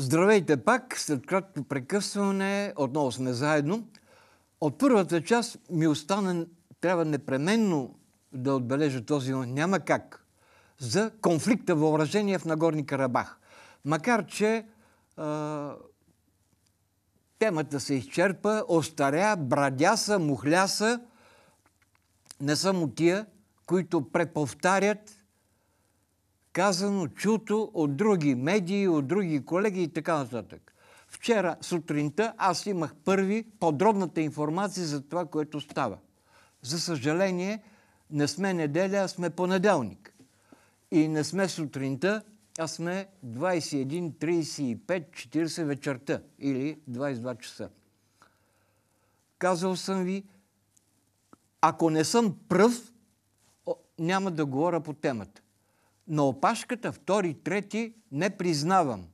Здравейте пак, след кратко прекъсване, отново сме заедно. От първата част ми остана, трябва непременно да отбележа този, но няма как, за конфликта въоръжение в Нагорни Карабах. Макар, че а, темата се изчерпа, остаря, брадяса, мухляса, не само тия, които преповтарят казано, чуто от други медии, от други колеги и така нататък. Вчера сутринта аз имах първи подробната информация за това, което става. За съжаление, не сме неделя, а сме понеделник. И не сме сутринта, а сме 21, 35, 40 вечерта или 22 часа. Казал съм ви, ако не съм пръв, няма да говоря по темата на опашката втори, трети не признавам.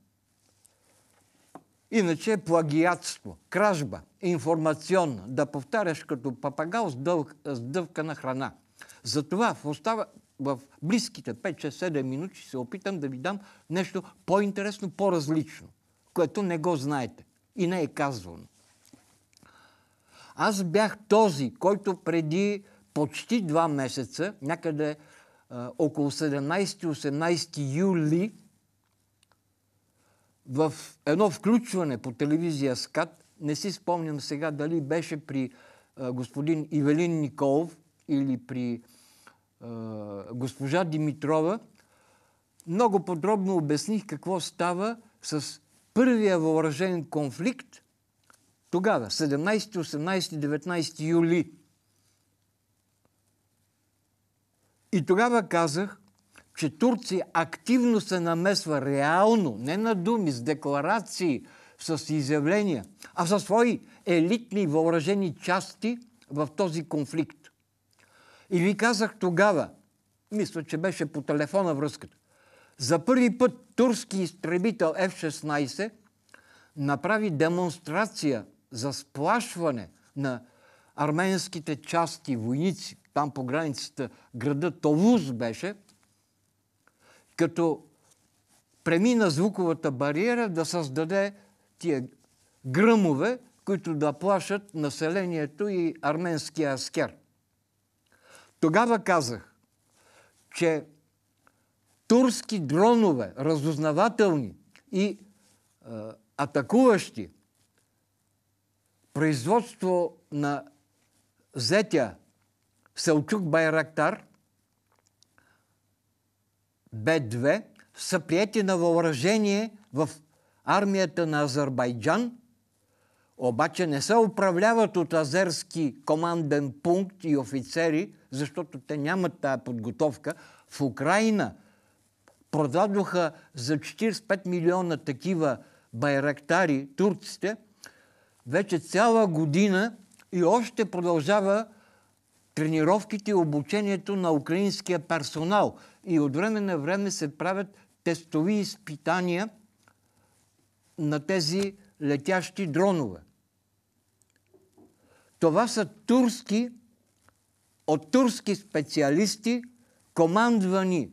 Иначе е плагиатство, кражба, информационна, да повтаряш като папагал с, дъл... с храна. Затова в, остава... в близките 5-6-7 минути се опитам да ви дам нещо по-интересно, по-различно, което не го знаете и не е казвано. Аз бях този, който преди почти два месеца, някъде около 17-18 юли в едно включване по телевизия СКАТ, не си спомням сега дали беше при господин Ивелин Николов или при госпожа Димитрова, много подробно обясних какво става с първия въоръжен конфликт тогава, 17, 18, 19 юли И тогава казах, че Турция активно се намесва реално, не на думи, с декларации, с изявления, а със свои елитни въоръжени части в този конфликт. И ви казах тогава, мисля, че беше по телефона връзката, за първи път турски изтребител F-16 направи демонстрация за сплашване на арменските части войници там по границата, града Толуз беше, като премина звуковата бариера да създаде тия гръмове, които да плашат населението и арменския аскер. Тогава казах, че турски дронове, разузнавателни и е, атакуващи производство на зетя Селчук Байрактар Б-2 са приети на въоръжение в армията на Азербайджан, обаче не се управляват от азерски команден пункт и офицери, защото те нямат тая подготовка. В Украина продадоха за 45 милиона такива байрактари турците, вече цяла година и още продължава тренировките и обучението на украинския персонал. И от време на време се правят тестови изпитания на тези летящи дронове. Това са турски, от турски специалисти, командвани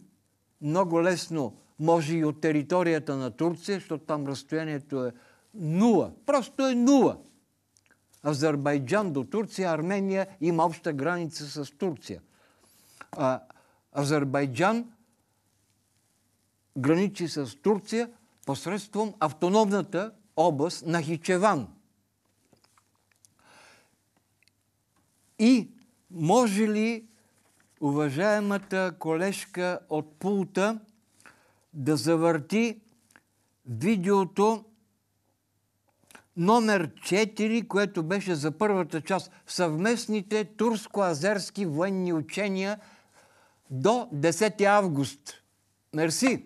много лесно, може и от територията на Турция, защото там разстоянието е нула. Просто е нула. Азербайджан до Турция, Армения има обща граница с Турция. А, Азербайджан граничи с Турция посредством автономната област на Хичеван. И може ли уважаемата колежка от пулта да завърти видеото номер 4, което беше за първата част съвместните турско-азерски военни учения до 10 август. Мерси!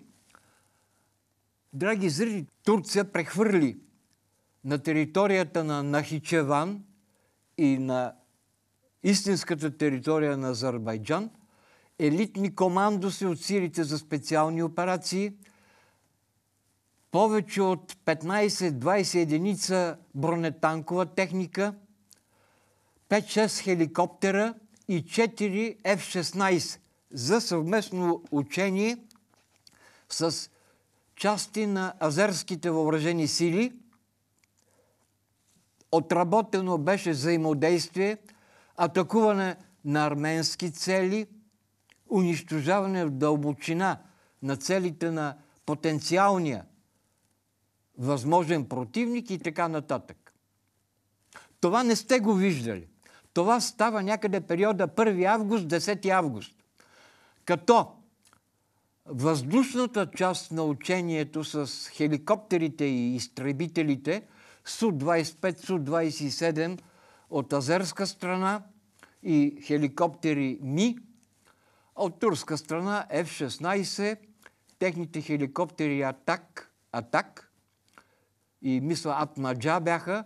Драги зрители, Турция прехвърли на територията на Нахичеван и на истинската територия на Азербайджан елитни командоси от силите за специални операции – повече от 15-20 единица бронетанкова техника, 5-6 хеликоптера и 4 F-16 за съвместно учение с части на азерските въоръжени сили. Отработено беше взаимодействие, атакуване на арменски цели, унищожаване в дълбочина на целите на потенциалния възможен противник и така нататък. Това не сте го виждали. Това става някъде периода 1 август, 10 август. Като въздушната част на учението с хеликоптерите и изтребителите Су-25, Су-27 от азерска страна и хеликоптери Ми, от турска страна F-16, техните хеликоптери Атак, Атак и мисля Атмаджа бяха,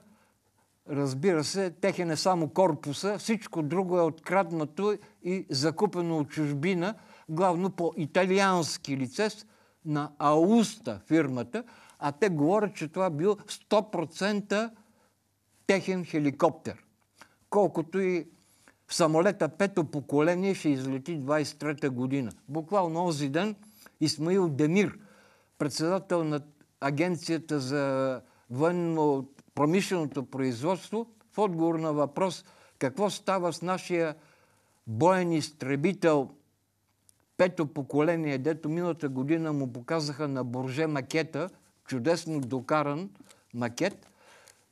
разбира се, техен е само корпуса, всичко друго е откраднато и закупено от чужбина, главно по италиански лицес на Ауста фирмата, а те говорят, че това бил 100% техен хеликоптер. Колкото и в самолета пето поколение ще излети 23-та година. Буквално онзи ден Исмаил Демир, председател на Агенцията за военно-промишленото производство в отговор на въпрос какво става с нашия боен изтребител пето поколение, дето миналата година му показаха на Борже макета, чудесно докаран макет,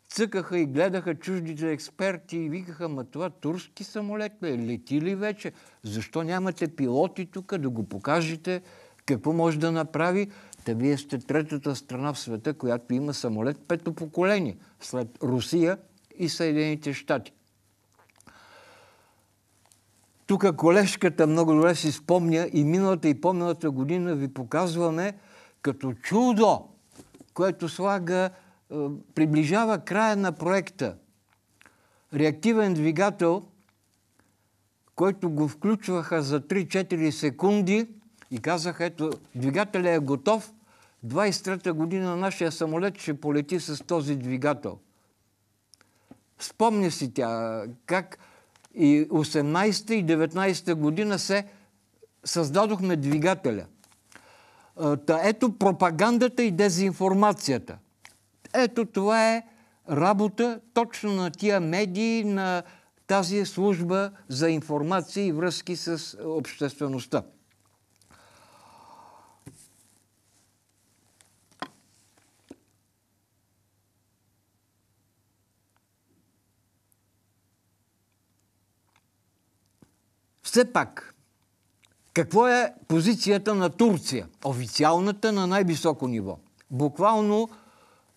цъкаха и гледаха чуждите експерти и викаха, ма това турски самолет ли, е? лети ли вече? Защо нямате пилоти тук да го покажете? Какво може да направи? Та вие сте третата страна в света, която има самолет пето поколение след Русия и Съединените щати. Тук колежката много добре си спомня и миналата и по-миналата година ви показваме като чудо, което слага, е, приближава края на проекта. Реактивен двигател, който го включваха за 3-4 секунди и казаха, ето, двигателя е готов, 23-та година нашия самолет ще полети с този двигател. Спомня си тя как и 18-та и 19-та година се създадохме двигателя. Е, та ето пропагандата и дезинформацията. Ето това е работа точно на тия медии, на тази служба за информация и връзки с обществеността. Все пак, какво е позицията на Турция? Официалната на най-високо ниво. Буквално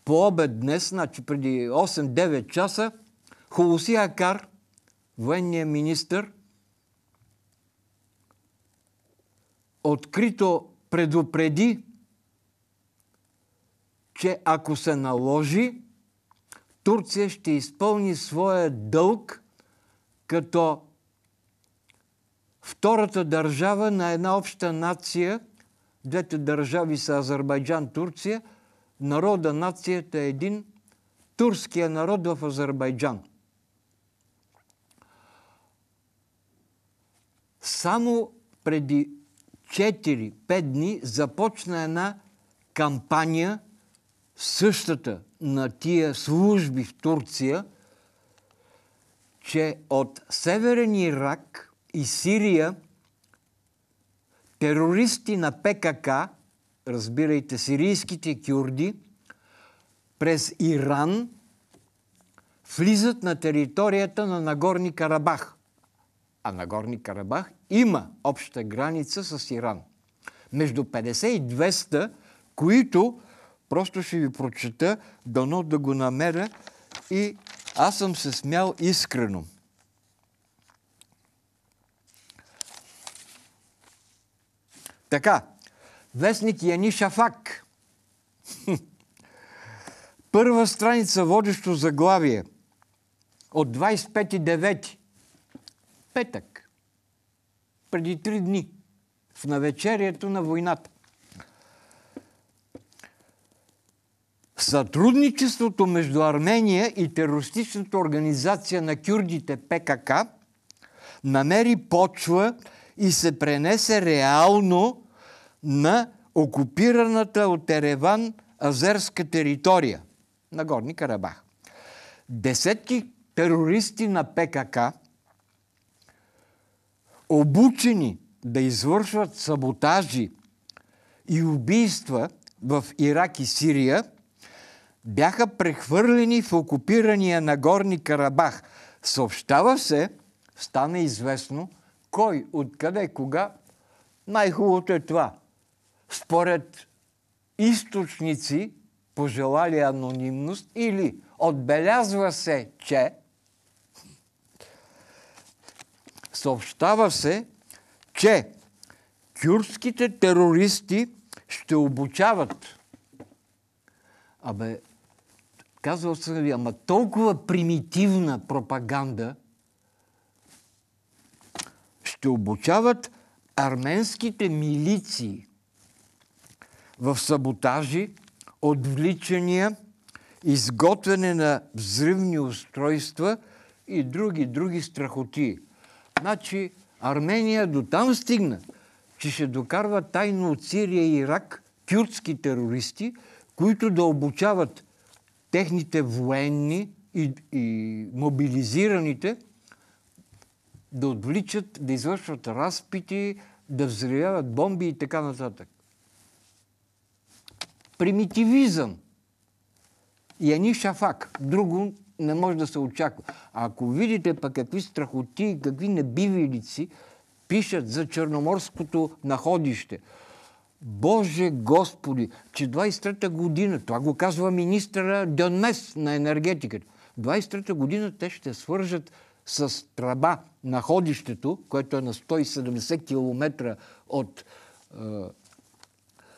по обед днес, значи преди 8-9 часа, Холоси Акар, военният министр, открито предупреди, че ако се наложи, Турция ще изпълни своя дълг като втората държава на една обща нация, двете държави са Азербайджан, Турция, народа, нацията е един, турския народ в Азербайджан. Само преди 4-5 дни започна една кампания, същата на тия служби в Турция, че от Северен Ирак – и Сирия терористи на ПКК, разбирайте, сирийските кюрди, през Иран влизат на територията на Нагорни Карабах. А Нагорни Карабах има обща граница с Иран. Между 50 и 200, които просто ще ви прочета, дано да го намеря и аз съм се смял искрено. Така, вестник Яни Шафак. Първа страница, водещо заглавие от 25.9. Петък. Преди три дни. В навечерието на войната. Сътрудничеството между Армения и терористичната организация на кюрдите ПКК намери почва и се пренесе реално на окупираната от Ереван азерска територия на Горни Карабах. Десетки терористи на ПКК, обучени да извършват саботажи и убийства в Ирак и Сирия, бяха прехвърлени в окупирания Нагорни Карабах. Съобщава се, стана известно – кой, откъде, кога, най-хубавото е това. Според източници, пожелали анонимност, или отбелязва се, че съобщава се, че кюрските терористи ще обучават. Абе, казвал съм ви, ама толкова примитивна пропаганда – ще обучават арменските милиции в саботажи, отвличания, изготвяне на взривни устройства и други, други страхоти. Значи Армения до там стигна, че ще докарва тайно от Сирия и Ирак кюртски терористи, които да обучават техните военни и, и мобилизираните – да отвличат, да извършват разпити, да взривяват бомби и така нататък. Примитивизъм. Яни Шафак. Друго не може да се очаква. А ако видите пък какви страхоти и какви небивилици пишат за черноморското находище. Боже Господи, че 23-та година, това го казва министра Донмес на енергетиката, 23-та година те ще свържат с тръба на ходището, което е на 170 км от е,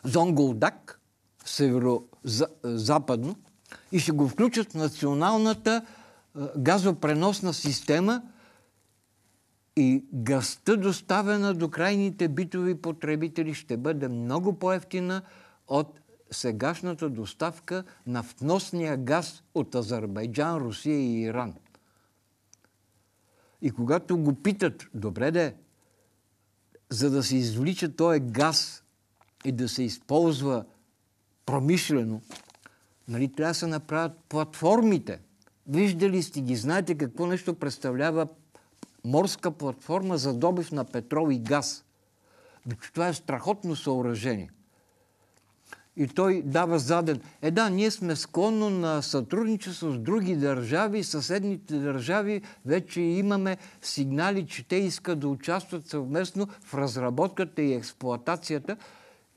Зонголдак, северо-западно, е, и ще го включат в националната е, газопреносна система и гъста доставена до крайните битови потребители ще бъде много по-ефтина от сегашната доставка на вносния газ от Азербайджан, Русия и Иран. И когато го питат, добре де, за да се извлича този газ и да се използва промишлено, нали, трябва да се направят платформите. Виждали сте ги, знаете какво нещо представлява морска платформа за добив на петрол и газ. Значи, това е страхотно съоръжение – и той дава заден. Е да, ние сме склонно на сътрудничество с други държави, съседните държави вече имаме сигнали, че те искат да участват съвместно в разработката и експлоатацията.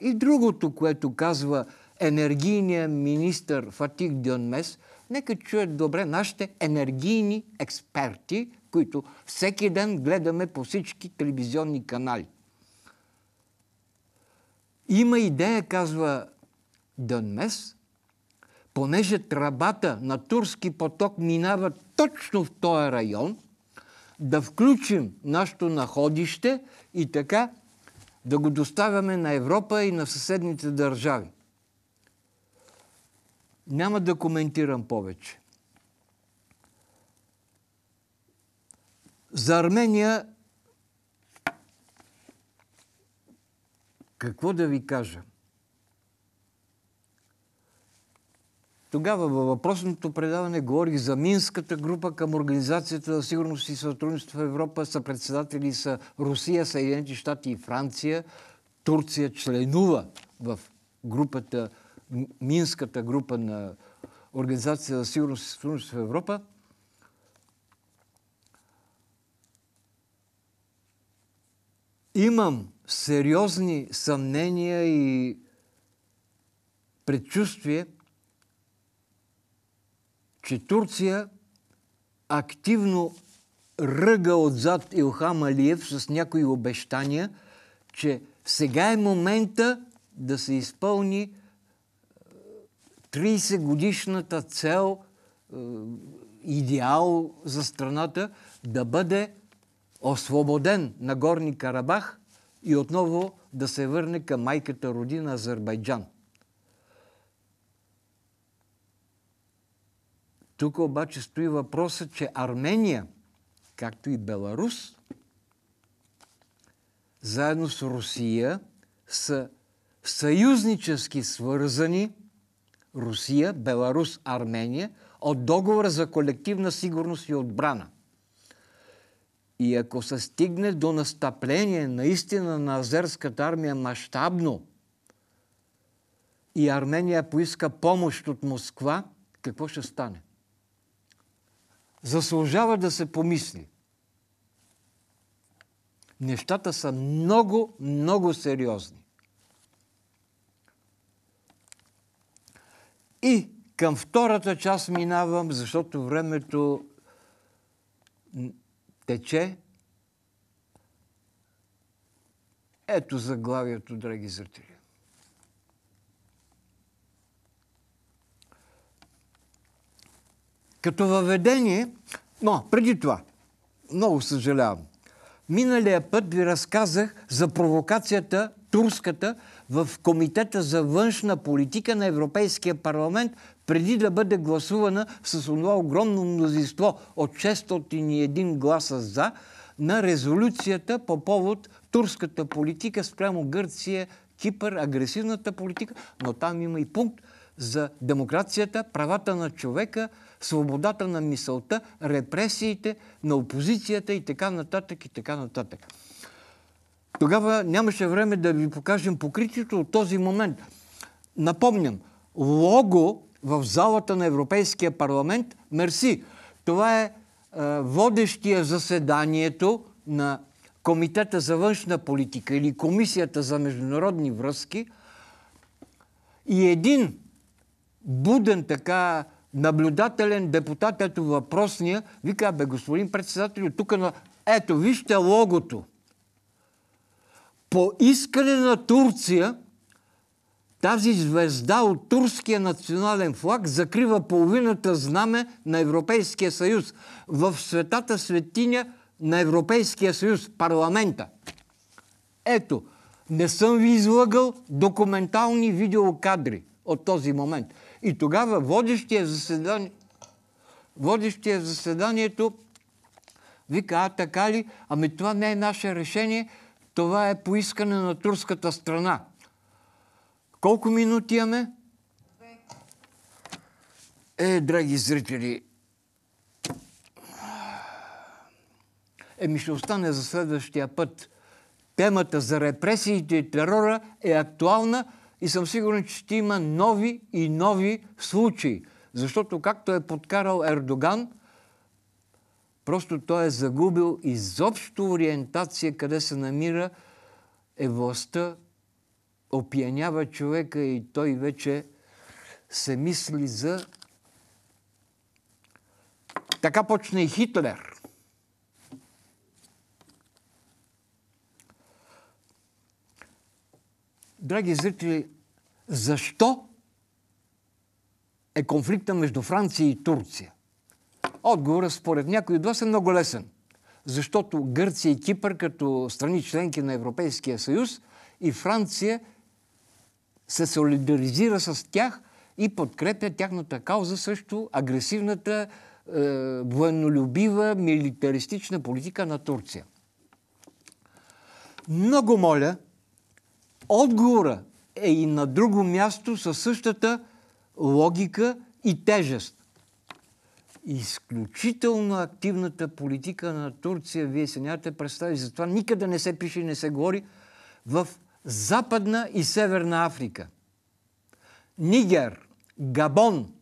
И другото, което казва енергийният министр Фатик Дионмес, нека чуят добре нашите енергийни експерти, които всеки ден гледаме по всички телевизионни канали. Има идея, казва Дънмес, понеже тръбата на Турски поток минава точно в този район, да включим нашето находище и така да го доставяме на Европа и на съседните държави. Няма да коментирам повече. За Армения какво да ви кажа? Тогава във въпросното предаване говорих за Минската група към Организацията за сигурност и сътрудничество в Европа. Са председатели са Русия, Съединените щати и Франция. Турция членува в групата, Минската група на Организация за сигурност и сътрудничество в Европа. Имам сериозни съмнения и предчувствие – че Турция активно ръга отзад Илхам Алиев с някои обещания, че сега е момента да се изпълни 30 е, годишната цел, е, идеал за страната, да бъде освободен на Горни Карабах и отново да се върне към майката родина Азербайджан. Тук обаче стои въпросът, че Армения, както и Беларус, заедно с Русия са съюзнически свързани Русия, Беларус, Армения от договора за колективна сигурност и отбрана. И ако се стигне до настъпление наистина на азерската армия мащабно и Армения поиска помощ от Москва, какво ще стане? заслужава да се помисли. Нещата са много, много сериозни. И към втората част минавам, защото времето тече. Ето заглавието, драги зрители. Като въведение, но преди това, много съжалявам, миналия път ви разказах за провокацията турската в Комитета за външна политика на Европейския парламент, преди да бъде гласувана с това огромно мнозинство от 601 гласа за, на резолюцията по повод турската политика спрямо Гърция, Кипър, агресивната политика, но там има и пункт за демокрацията, правата на човека – свободата на мисълта, репресиите на опозицията и така нататък и така нататък. Тогава нямаше време да ви покажем покритието от този момент. Напомням, лого в залата на Европейския парламент, мерси. Това е, е водещия заседанието на Комитета за външна политика или Комисията за международни връзки и един буден така наблюдателен депутат, ето въпросния, вика, бе, господин председател, тук на... Ето, вижте логото. По искане на Турция, тази звезда от турския национален флаг закрива половината знаме на Европейския съюз. В светата светиня на Европейския съюз, парламента. Ето, не съм ви излагал документални видеокадри от този момент. И тогава водещия заседание, водещия заседанието вика, а така ли? Ами това не е наше решение, това е поискане на турската страна. Колко минути имаме? Е, драги зрители, еми ще остане за следващия път. Темата за репресиите и терора е актуална, и съм сигурен, че ще има нови и нови случаи. Защото както е подкарал Ердоган, просто той е загубил изобщо ориентация къде се намира е властта, опиянява човека и той вече се мисли за... Така почна и Хитлер – драги зрители, защо е конфликта между Франция и Турция? Отговорът според някои от вас е много лесен. Защото Гърция и Кипър като страни членки на Европейския съюз и Франция се солидаризира с тях и подкрепя тяхната кауза срещу агресивната, е, военнолюбива, милитаристична политика на Турция. Много моля Отговора е и на друго място със същата логика и тежест. Изключително активната политика на Турция, вие се нямате представи, затова никъде не се пише и не се говори, в Западна и Северна Африка. Нигер, Габон,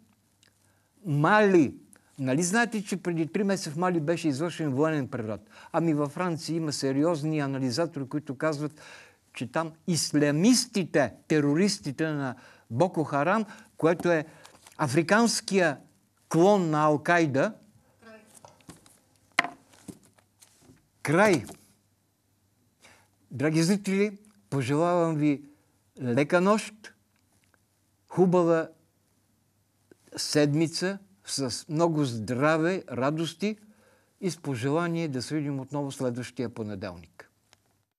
Мали. Нали знаете, че преди три месеца в Мали беше извършен военен преврат? Ами във Франция има сериозни анализатори, които казват, че там ислямистите, терористите на Боко Харам, което е африканския клон на Алкайда, край. Драги зрители, пожелавам ви лека нощ, хубава седмица с много здраве, радости и с пожелание да се видим отново следващия понеделник.